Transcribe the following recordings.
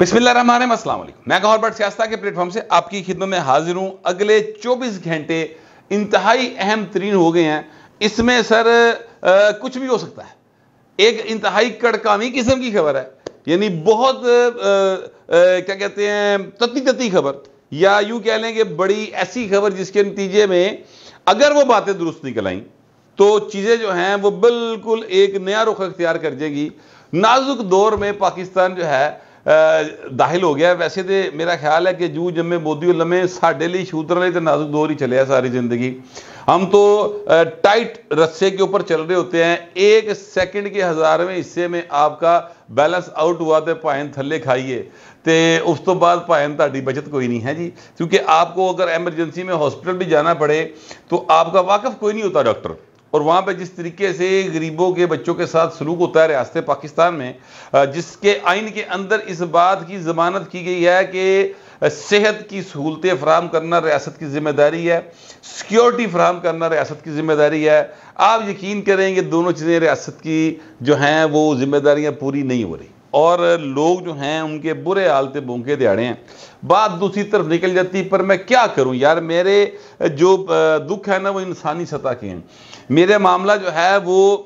बिस्मिल्लाम मैं कंवर भट्ट सियास्ता के प्लेटफॉर्म से आपकी खिदमत में हाजिर हूँ अगले 24 घंटे इंतहाई अहम तरीन हो गए हैं इसमें सर आ, कुछ भी हो सकता है एक इंतहाई कड़कामी किस्म की खबर है यानी बहुत आ, आ, क्या कहते हैं तती तती खबर या यूँ कह लें कि बड़ी ऐसी खबर जिसके नतीजे में अगर वो बातें दुरुस्त निकल आई तो चीज़ें जो हैं वो बिल्कुल एक नया रुख अख्तियार कर जाएगी नाजुक दौर में पाकिस्तान जो है दाखिल हो गया वैसे तो मेरा ख्याल है कि जू जमे मोदी ਲੰਮੇ साडे लिए शूदर ਵਾਲੇ ਤੇ ਨਾਜ਼ੁਕ ਦੌਰ ਹੀ ਚੱਲਿਆ ਸਾਰੀ हम तो टाइट रस्से के ऊपर चल रहे होते हैं एक सेकंड के हज़ारवें हिस्से में आपका बैलेंस आउट हुआ तो भाएं थले खाइए तो उस तो बाद भाएं ताकि बचत कोई नहीं है जी क्योंकि आपको अगर एमरजेंसी में हॉस्पिटल भी जाना पड़े तो आपका वाकफ कोई नहीं होता डॉक्टर और वहाँ पर जिस तरीके से गरीबों के बच्चों के साथ सलूक होता है रियासत पाकिस्तान में जिसके आइन के अंदर इस बात की जमानत की गई है कि सेहत की सहूलतें फ्राहम करना रियासत की जिम्मेदारी है सिक्योरिटी फ्राहम करना रियासत की जिम्मेदारी है आप यकीन करें कि दोनों चीज़ें रियासत की जो हैं वो जिम्मेदारियाँ पूरी नहीं हो रही और लोग जो हैं उनके बुरे हालते भूखे दिहाड़े हैं बात दूसरी तरफ निकल जाती पर मैं क्या करूं यार मेरे जो दुख है ना वो इंसानी सतह के हैं मेरा मामला जो है वो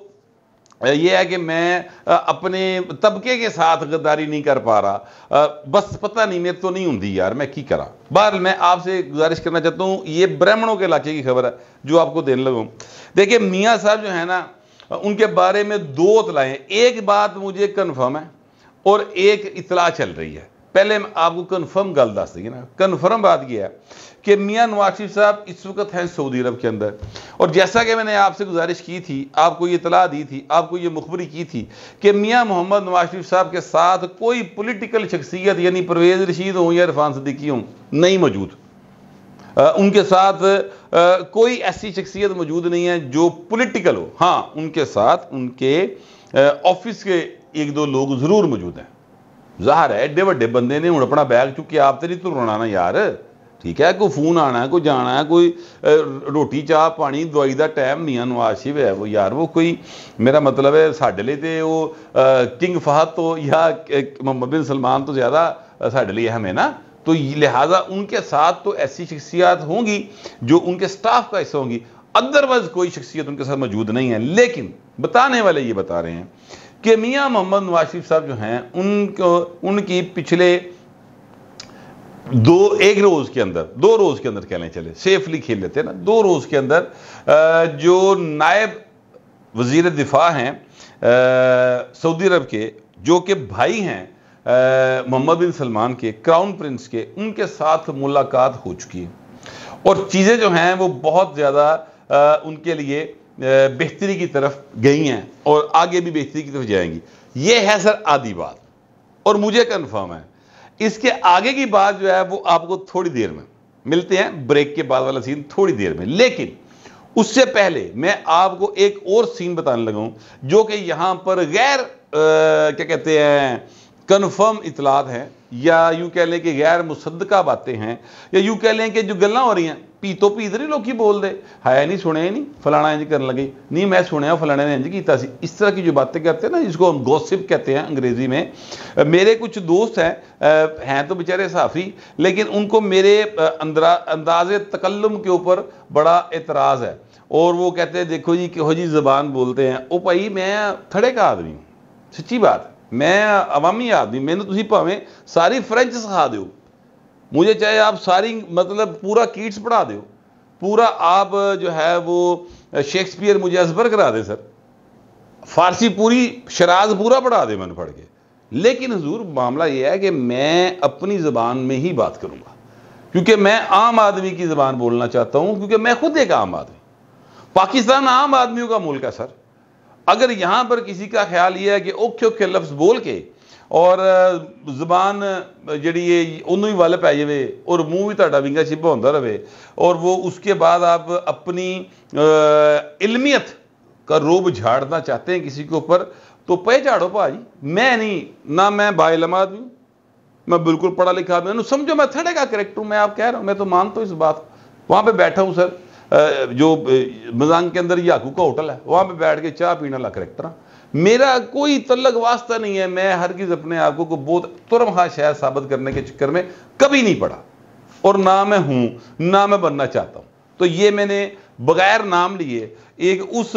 ये है कि मैं अपने तबके के साथ गद्दारी नहीं कर पा रहा बस पता नहीं मेरे तो नहीं होंगी यार मैं की करा बहर मैं आपसे गुजारिश करना चाहता हूँ ये ब्राह्मणों के इलाके की खबर है जो आपको देने लगा देखिए मियाँ साहब जो है ना उनके बारे में दो तलाएँ एक बात मुझे कन्फर्म है और एक इतला चल रही है पहले मैं आपको कन्फर्म गल दस दी ना कन्फर्म बात यह है कि मियाँ नवाज शरीफ साहब इस वक्त हैं सऊदी अरब के अंदर और जैसा कि मैंने आपसे गुजारिश की थी आपको ये इतला दी थी आपको ये मुखबरी की थी कि मियाँ मोहम्मद नवाज शरीफ साहब के साथ कोई पोलिटिकल शख्सियत यानी परवेज़ रशीद हों या इरफान सदीकी हों नहीं मौजूद उनके साथ आ, कोई ऐसी शख्सियत मौजूद नहीं है जो पोलिटिकल हो हाँ उनके साथ उनके ऑफिस के एक दो लोग जरूर मौजूद हैं जहर है एडे वे बंद ने हूँ अपना बैग चुके आप तो नहीं तुरना ना यार ठीक है कोई फोन आना कोई जाना है कोई रोटी चाह पानी दवाई का टाइम मियाँ नवाशिव है वो यार वो कोई मेरा मतलब है साढ़े लिए तो किंग फाह तो या मोहम्मद बिन सलमान तो ज़्यादा साढ़े लिए अहम है ना तो लिहाजा उनके साथ तो ऐसी शख्सियात होंगी जो उनके स्टाफ का हिस्सा होंगी अदरवाइज कोई शख्सियत उनके साथ मौजूद नहीं है लेकिन बताने वाले ये बता रहे हैं कि मियाँ मोहम्मद नवाशिफ साहब जो हैं उनको उनकी पिछले दो एक रोज़ के अंदर दो रोज़ के अंदर कहने चले सेफली खेल लेते हैं ना दो रोज़ के अंदर जो नायब वजीर दिफा हैं सऊदी अरब के जो कि भाई हैं मोहम्मद बिन सलमान के क्राउन प्रिंस के उनके साथ मुलाकात हो चुकी है और चीज़ें जो हैं वो बहुत ज़्यादा उनके लिए बेहतरी की तरफ गई हैं और आगे भी बेहतरी की तरफ जाएंगी ये है सर आधी बात और मुझे कन्फर्म है इसके आगे की बात जो है वो आपको थोड़ी देर में मिलते हैं ब्रेक के बाद वाला सीन थोड़ी देर में लेकिन उससे पहले मैं आपको एक और सीन बताने लगा हूं जो कि यहां पर गैर आ, क्या कहते हैं कन्फर्म इतलात हैं या यूं कह लें कि गैर मुसदका बातें हैं या यूं कह लें कि जो गल्ला हो रही हैं भी तो भीत नहीं ਹੀ बोलते है नहीं सुने नहीं ਨਹੀਂ इंज ਇੰਜ लगे नहीं मैं सुने फलाने ਫਲਾਣੇ ਨੇ ਇੰਜ इस तरह की जो बातें करते हैं ना जिसको हम गॉसिप कहते हैं अंग्रेजी में मेरे कुछ दोस्त हैं हैं तो बेचारे साफ़ी लेकिन उनको मेरे अंदाज तकल्लम के ऊपर बड़ा एतराज़ है और वो कहते हैं देखो जी कहो जी ज़बान बोलते हैं ओ भाई मैं थड़े का आदमी सच्ची बात मैं अवामी आदमी मैंने तुम भावें सारी फ्रेंच सिखा दो मुझे चाहे आप सारी मतलब पूरा कीट्स पढ़ा दो पूरा आप जो है वो शेक्सपियर मुझे असबर करा दे सर फारसी पूरी शराज पूरा पढ़ा दे मैंने पढ़ के लेकिन हजूर मामला ये है कि मैं अपनी ज़बान में ही बात करूँगा क्योंकि मैं आम आदमी की ज़बान बोलना चाहता हूँ क्योंकि मैं खुद एक आम आदमी पाकिस्तान आम आदमियों का मुल्क है सर अगर यहाँ पर किसी का ख्याल ये है कि ओखे ओखे लफ्ज़ बोल के और जबान जी ਇਹ ਉਹਨੂੰ वल पै जाए और मूँह भी ਵੀ ਤੁਹਾਡਾ ਵਿੰਗਾ ਛਿਪਾ ਹੁੰਦਾ ਰਵੇ ਔਰ ਉਹ ਉਸਕੇ ਬਾਅਦ ਆਪ ਆਪਣੀ का रूब झाड़ना चाहते हैं किसी के ऊपर तो पे झाड़ो भाजी मैं नहीं ना मैं बाइलम आदमी हूँ मैं बिल्कुल पढ़ा लिखा आदमी समझो मैं थड़े का करेक्टर हूँ मैं आप कह रहा हूँ मैं तो मानता हूँ इस बात वहाँ पर बैठा हूँ सर जो मजान के अंदर याकू का होटल है वहाँ पर बैठ के चाह पीने वाला करैक्टर हाँ मेरा कोई तलक वास्ता नहीं है मैं हर किस अपने आप को बहुत तुरमहा शायद साबित करने के चक्कर में कभी नहीं पढ़ा और ना मैं हूं ना मैं बनना चाहता हूं तो ये मैंने बगैर नाम लिए एक उस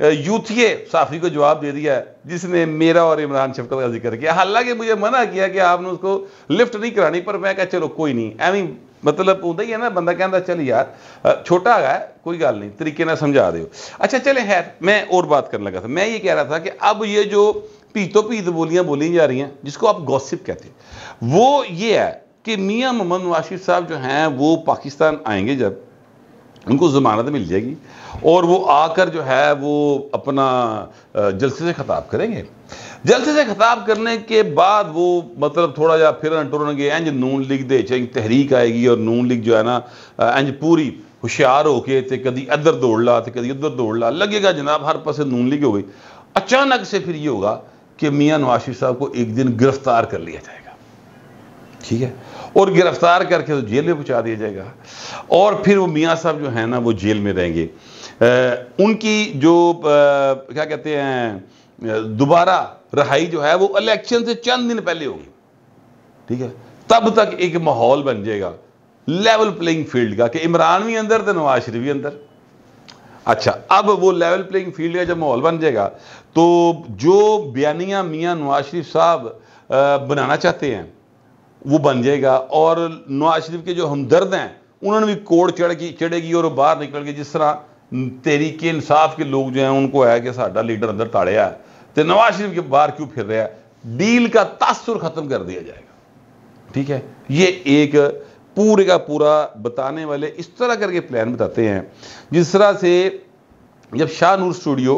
यूथिये साफी को जवाब दे दिया जिसने मेरा और इमरान शफकत का जिक्र किया हालांकि मुझे मना किया कि आपने उसको लिफ्ट नहीं करानी पर मैं कहा चलो कोई नहीं आई मीन मतलब ਹੁੰਦਾ ही है ना बंदा कहता चल यार छोटा है कोई गाल नहीं तरीके ना समझा दो अच्छा चले खैर मैं और बात करने लगा था मैं ये कह रहा था कि अब ये जो तो भीत बोलियां बोली जा रही हैं जिसको आप गॉसिप कहते हैं वो ये है कि मियाँ मोहम्मद वाशिफ साहब जो हैं वो पाकिस्तान आएंगे जब उनको ज़मानत मिल जाएगी और वो आकर जो है वो अपना जलसे से ख़ताब करेंगे जलसे से ख़ताब करने के बाद वो मतलब थोड़ा जा फिर टुरनगे इंज नून लीग दे चेंज तहरीक आएगी और नून लीग जो है ना इंज पूरी होशियार होके तो कभी इधर दौड़ ला तो कभी उधर दौड़ ला लगेगा जनाब हर पास नून लीग हो गई अचानक से फिर ये होगा कि मियाँ नवाशिफ साहब को एक दिन गिरफ्तार कर लिया जाएगा ठीक है और गिरफ्तार करके तो जेल में पहुंचा दिया जाएगा और फिर वो मियाँ साहब जो है ना वो जेल में रहेंगे आ, उनकी जो आ, क्या कहते हैं दोबारा रहाई जो है वो इलेक्शन से चंद दिन पहले होगी ठीक है तब तक एक माहौल बन जाएगा लेवल प्लेइंग फील्ड का कि इमरान भी अंदर तो नवाज शरीफ भी अंदर अच्छा अब वो लेवल प्लेइंग फील्ड का जब माहौल बन जाएगा तो जो बयानिया मियाँ नवाज शरीफ साहब बनाना चाहते हैं वो बन जाएगा और नवाज शरीफ के जो हमदर्द हैं उन्होंने भी कोड़ की चढ़ेगी और बाहर निकल के जिस तरह तहरीक इंसाफ के लोग जो हैं उनको है कि साढ़ा लीडर अंदर ताड़िया है तो नवाज शरीफ के बाहर क्यों फिर रहा है डील का तासुर ख़त्म कर दिया जाएगा ठीक है ये एक पूरे का पूरा बताने वाले इस तरह करके प्लान बताते हैं जिस तरह से जब शाह नूर स्टूडियो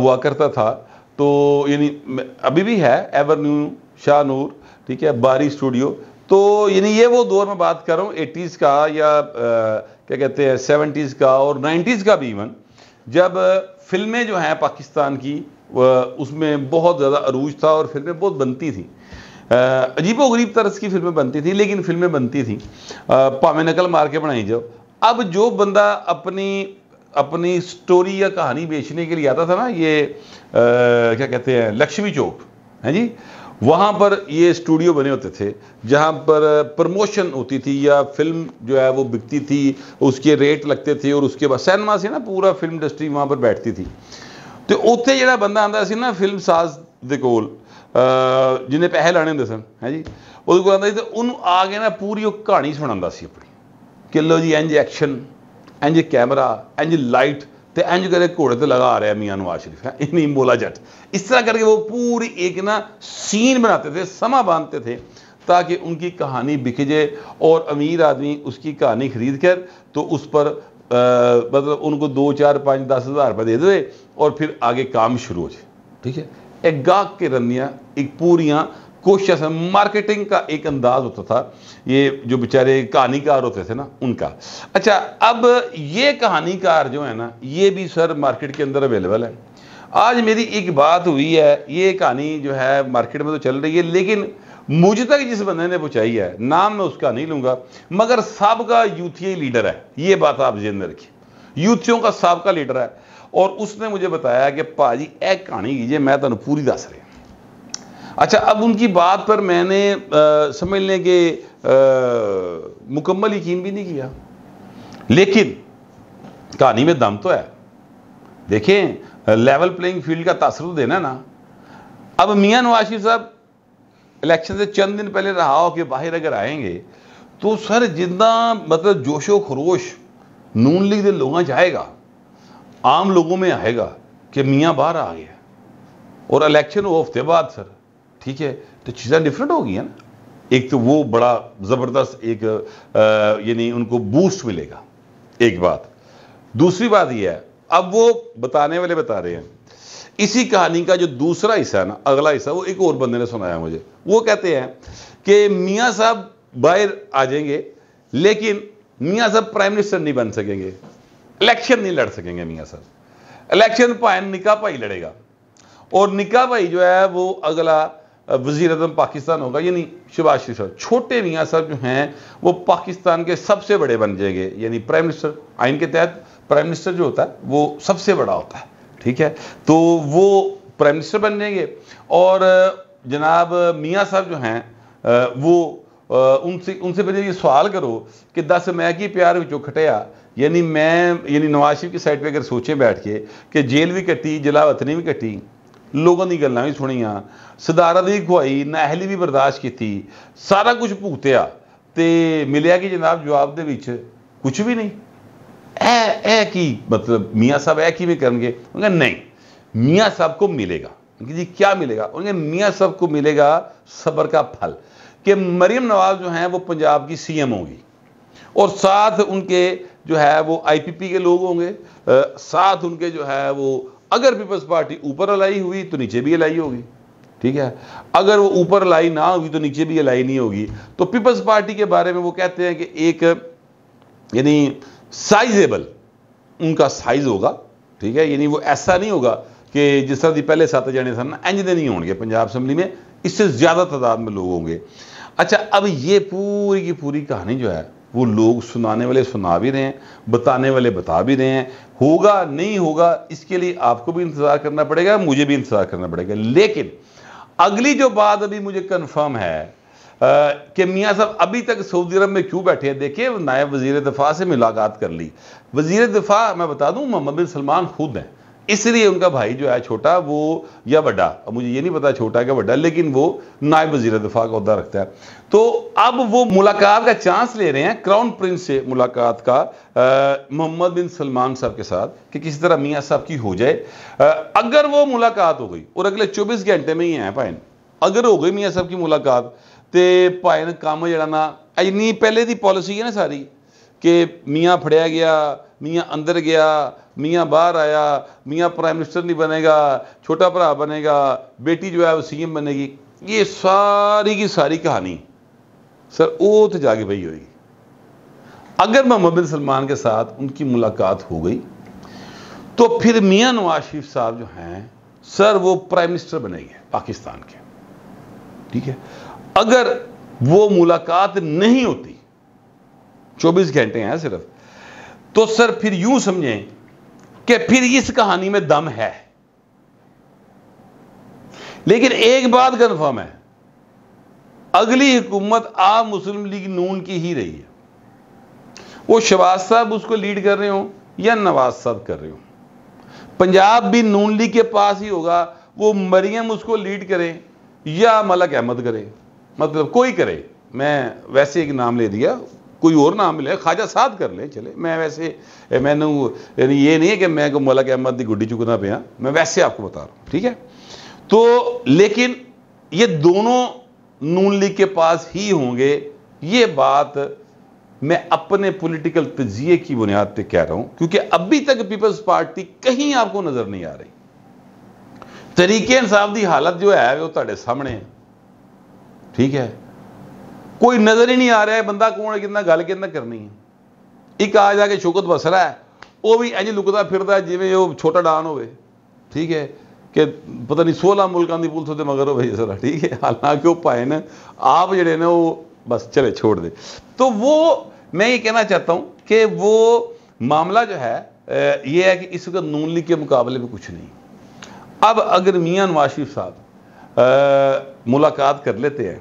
हुआ करता था तो यानी अभी भी है एवर न्यू शाह नूर ठीक है बारी स्टूडियो तो यानी ये वो दौर में बात कर रहा हूँ एटीज़ का या आ, क्या कहते हैं सेवेंटीज़ का और नाइन्टीज़ का भी इवन जब फिल्में जो हैं पाकिस्तान की उसमें बहुत ज़्यादा अरूज था और फिल्में बहुत बनती थी अजीब गरीब तरस की फिल्में बनती थी लेकिन फिल्में बनती थी पावे नकल मार के बनाई जाओ अब जो बंदा अपनी अपनी स्टोरी या कहानी बेचने के लिए आता था ना ये आ, क्या कहते हैं लक्ष्मी चौक है जी वहाँ पर ये स्टूडियो बने होते थे जहाँ पर प्रमोशन होती थी या फिल्म जो है वो बिकती थी उसके रेट लगते थे और उसके बाद सैनमा से ना पूरा फिल्म इंडस्ट्री वहाँ पर बैठती थी ਤੇ ਉੱਥੇ ਜਿਹੜਾ ਬੰਦਾ ਆਂਦਾ ਸੀ ਨਾ ਫਿਲਮ ਸਾਜ਼ ਦੇ ਕੋਲ ਜਿਹਨੇ ਪੈਸੇ ਲਾਣੇ ਹੁੰਦੇ ਸਨ ਹੈਜੀ ਉਹਦੇ ਕੋਲ ਆਂਦਾ ਸੀ ਤੇ ਉਹਨੂੰ ਆ ਕੇ ਨਾ ਪੂਰੀ ਉਹ ਕਹਾਣੀ ਸੁਣਾਉਂਦਾ ਸੀ ਆਪਣੀ ਕਿ ਲੋ ਜੀ ਇੰਜ ਐਕਸ਼ਨ ਇੰਜ ਕੈਮਰਾ ਇੰਜ ਲਾਈਟ तो इंज करके घोड़े तो लगा रहा है मियाँ नवाज शरीफ है नहीं बोला जट इस तरह करके वो पूरी एक ना सीन बनाते थे समा बांधते थे ताकि उनकी कहानी बिखजे और अमीर आदमी उसकी कहानी खरीद कर तो उस पर मतलब उनको दो चार पाँच दस हज़ार रुपये दे दे और फिर आगे काम शुरू हो जाए ठीक है एक गाग के रनियाँ एक पूरियाँ कोशिश मार्केटिंग का एक अंदाज होता था ये जो बेचारे कहानीकार होते थे ना उनका अच्छा अब ये कहानीकार जो है ना ये भी सर मार्केट के अंदर अवेलेबल है आज मेरी एक बात हुई है ये कहानी जो है मार्केट में तो चल रही है लेकिन मुझे तक जिस बंदे ने पूछाई है नाम मैं उसका नहीं लूंगा मगर सबका यूथीआई लीडर है ये बात आप जेन में रखिए यूथियों का सबका लीडर है और उसने मुझे बताया कि भाजी एक कहानी कीजिए मैं तुम्हें पूरी दस रहा अच्छा अब उनकी बात पर मैंने समझ लें कि मुकम्मल यकीन भी नहीं किया लेकिन कहानी में दम तो है देखें लेवल प्लेइंग फील्ड का तासर तो देना ना अब मियाँ नवाशी साहब इलेक्शन से चंद दिन पहले रहा हो के बाहर अगर आएंगे तो सर जितना मतलब जोशो खरोश नून लीग के लोगों जाएगा आम लोगों में आएगा कि मियाँ बाहर आ गया और इलेक्शन वो हफ्ते बाद सर ठीक है तो चीज़ें डिफरेंट होगी ना एक तो वो बड़ा ज़बरदस्त एक यानी उनको बूस्ट मिलेगा एक बात दूसरी बात यह है अब वो बताने वाले बता रहे हैं इसी कहानी का जो दूसरा हिस्सा है ना अगला हिस्सा वो एक और बंदे ने सुनाया मुझे वो कहते हैं कि मियाँ साहब बाहर आ जाएंगे लेकिन मियाँ साहब प्राइम मिनिस्टर नहीं बन सकेंगे इलेक्शन नहीं लड़ सकेंगे मियाँ साहब इलेक्शन पाए निका भाई लड़ेगा और निका भाई जो है वो अगला वजीर अजम पाकिस्तान होगा यानी शुभाष शरीफ साहब छोटे मियाँ साहब जो हैं वो पाकिस्तान के सबसे बड़े बन जाएंगे यानी प्राइम मिनिस्टर आइन के तहत प्राइम मिनिस्टर जो होता है वो सबसे बड़ा होता है ठीक है तो वो प्राइम मिनिस्टर बन जाएंगे और जनाब मियाँ साहब जो हैं वो उनसे उनसे पहले ये सवाल करो कि दस मैं की प्यार जो खटिया यानी मैं यानी नवाज शरीफ की साइड पे अगर सोचे बैठ के कि जेल भी कटी जलावतनी भी कटी लोगों की ਗੱਲਾਂ ਵੀ ਸੁਣੀਆਂ ਸਦਾਰਾ ਦੀ ਖੁਆਈ ਨਾਹਲੀ ਵੀ ਬਰਦਾਸ਼ਤ ਕੀਤੀ ਸਾਰਾ ਕੁਝ ਭੁਗਤਿਆ ਤੇ ਮਿਲਿਆ ਕਿ ਜਨਾਬ ਜਵਾਬ ਦੇ ਵਿੱਚ ਕੁਝ ਵੀ ਨਹੀਂ ਇਹ ਇਹ ਕੀ ਮਤਲਬ ਮੀਆਂ ਸਾਹਿਬ ਇਹ ਕਿਵੇਂ ਕਰਨਗੇ ਉਹਨਾਂ मियाँ साहब को मिलेगा जी क्या मिलेगा उनके मियाँ साहब को मिलेगा सबर का फल कि मरियम नवाज जो हैं वो पंजाब की सीएम होगी और साथ उनके जो है वो आईपीपी के लोग होंगे साथ उनके जो है वो अगर पीपल्स पार्टी ऊपर अलाई हुई तो नीचे भी अलाई होगी ठीक है अगर वो ऊपर अलाई ना हुई तो नीचे भी अलाई नहीं होगी तो पीपल्स पार्टी के बारे में वो कहते हैं कि एक यानी साइजेबल उनका साइज होगा ठीक है यानी वो ऐसा नहीं होगा कि जिस तरह की पहले सात जने सर ना इंज नहीं होंगे पंजाब असम्बली में इससे ज़्यादा तादाद में लोग होंगे अच्छा अब ये पूरी की पूरी कहानी जो है वो लोग सुनाने वाले सुना भी रहे हैं बताने वाले बता भी रहे हैं होगा नहीं होगा इसके लिए आपको भी इंतज़ार करना पड़ेगा मुझे भी इंतज़ार करना पड़ेगा लेकिन अगली जो बात अभी मुझे कन्फर्म है कि मियाँ साहब अभी तक सऊदी अरब में क्यों बैठे हैं देखिए नायब वजीर दफ़ा से मुलाकात कर ली वजीर दफ़ा मैं बता दूं मोहम्मद बिन सलमान खुद हैं इसलिए उनका भाई जो है छोटा वो या बड़ा मुझे ये नहीं पता छोटा क्या बड़ा लेकिन वो नायब वजीर दफा का अहदा रखता है तो अब वो मुलाकात का चांस ले रहे हैं क्राउन प्रिंस से मुलाकात का मोहम्मद बिन सलमान साहब के साथ कि किसी तरह मियाँ साहब की हो जाए आ, अगर वो मुलाकात हो गई और अगले चौबीस घंटे में ही है भाई अगर हो गई मियाँ साहब की मुलाकात तो भाई काम जरा ना इन्नी पहले की पॉलिसी है ना सारी कि मियाँ फड़िया गया मियाँ अंदर गया मियाँ बाहर आया मियाँ प्राइम मिनिस्टर नहीं बनेगा छोटा भरा बनेगा बेटी जो है वो सी एम बनेगी ये सारी की सारी कहानी सर वो तो जाके भई होगी अगर मोहम्मद बिन सलमान के साथ उनकी मुलाकात हो गई तो फिर मियाँ नवाज शरीफ साहब जो हैं सर वो प्राइम मिनिस्टर बनेंगे पाकिस्तान के ठीक है अगर वो मुलाकात नहीं होती 24 घंटे हैं सिर्फ तो सर फिर यूं समझें कि फिर इस कहानी में दम है लेकिन एक बात कन्फर्म है अगली हुकूमत आ मुस्लिम लीग नून की ही रही है वो शबाज साहब उसको लीड कर रहे हो या नवाज साहब कर रहे हो पंजाब भी नून लीग के पास ही होगा वो मरियम उसको लीड करे या मलक अहमद करे मतलब कोई करे मैं वैसे एक नाम ले दिया कोई और ना मिले ख्वाजा साध कर ले चले मैं वैसे मैंने यानी ये नहीं है कि मैं को के अहमद की गुड्डी चुकना पे हाँ मैं वैसे आपको बता रहा हूँ ठीक है तो लेकिन ये दोनों नून लीग के पास ही होंगे ये बात मैं अपने पॉलिटिकल तजिए की बुनियाद पर कह रहा हूं क्योंकि अभी तक पीपल्स पार्टी कहीं आपको नजर नहीं आ रही तरीके इंसाफ की हालत जो है वो थोड़े तो सामने है ठीक है कोई नज़र ही नहीं आ रहा है बंदा कौन है ਕਿੰਨਾ ਗੱਲ ਕਿੰਨਾ ਕਰਨੀ ਹੈ ਇੱਕ ਆ ਜਾ ਕੇ ਸ਼ੌਕਤ ਬਸਰਾ ਹੈ ਉਹ ਵੀ ਇੰਜ ਲੁਕਦਾ ਫਿਰਦਾ ਜਿਵੇਂ ਉਹ ਛੋਟਾ ਡਾਨ ਹੋਵੇ ਠੀਕ ਹੈ ਕਿ ਪਤਾ ਨਹੀਂ 16 ਮੁਲਕਾਂ ਦੀ ਪੁਲਿਸ ਉਹਦੇ ਮਗਰ ਹੋਵੇ ਜਰਾ ਠੀਕ ਹੈ ਹਾਲਾਂਕਿ ਉਹ ਭਾਏ ਨੇ ਆਪ ਜਿਹੜੇ ਨੇ बस चले छोड़ दे तो वो मैं ये कहना चाहता हूँ कि वो मामला जो है ये है कि इस वक्त नून लीग के मुकाबले में कुछ नहीं अब अगर मियाँ नवाज शरीफ साहब मुलाकात कर लेते हैं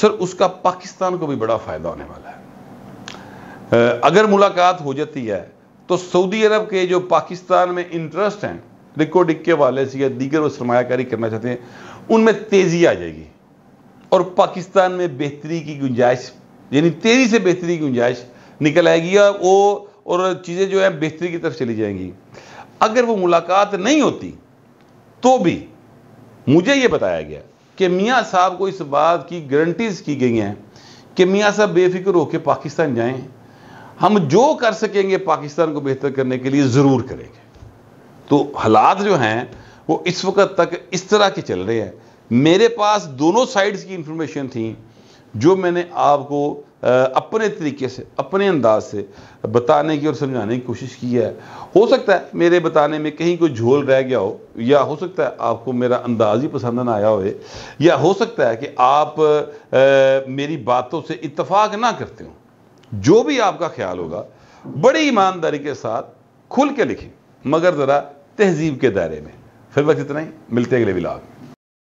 सर उसका पाकिस्तान को भी बड़ा फ़ायदा होने वाला है अगर मुलाकात हो जाती है तो सऊदी अरब के जो पाकिस्तान में इंटरेस्ट हैं रिको डिक्के वाले से या दीगर वो सरमाकारी करना चाहते हैं उनमें तेज़ी आ जाएगी और पाकिस्तान में बेहतरी की गुंजाइश यानी तेज़ी से बेहतरी की गुंजाइश निकल आएगी या वो और चीज़ें जो है बेहतरी की तरफ चली जाएंगी अगर वो मुलाकात नहीं होती तो भी मुझे ये बताया गया कि मियाँ साहब को इस बात की गारंटीज़ की गई हैं कि मियाँ साहब बेफिक्र होकर पाकिस्तान जाए हम जो कर सकेंगे पाकिस्तान को बेहतर करने के लिए ज़रूर करेंगे तो हालात जो हैं वो इस वक्त तक इस तरह के चल रहे हैं मेरे पास दोनों साइड्स की इंफॉर्मेशन थी जो मैंने आपको अपने तरीके से अपने अंदाज से बताने की और समझाने की कोशिश की है हो सकता है मेरे बताने में कहीं कोई झोल रह गया हो या हो सकता है आपको मेरा अंदाज ही पसंद ना आया हो या हो सकता है कि आप आ, मेरी बातों से इतफाक ना करते हो जो भी आपका ख्याल होगा बड़ी ईमानदारी के साथ खुल के लिखें मगर ज़रा तहजीब के दायरे में फिर वक्त इतना ही मिलते अगले विलाग में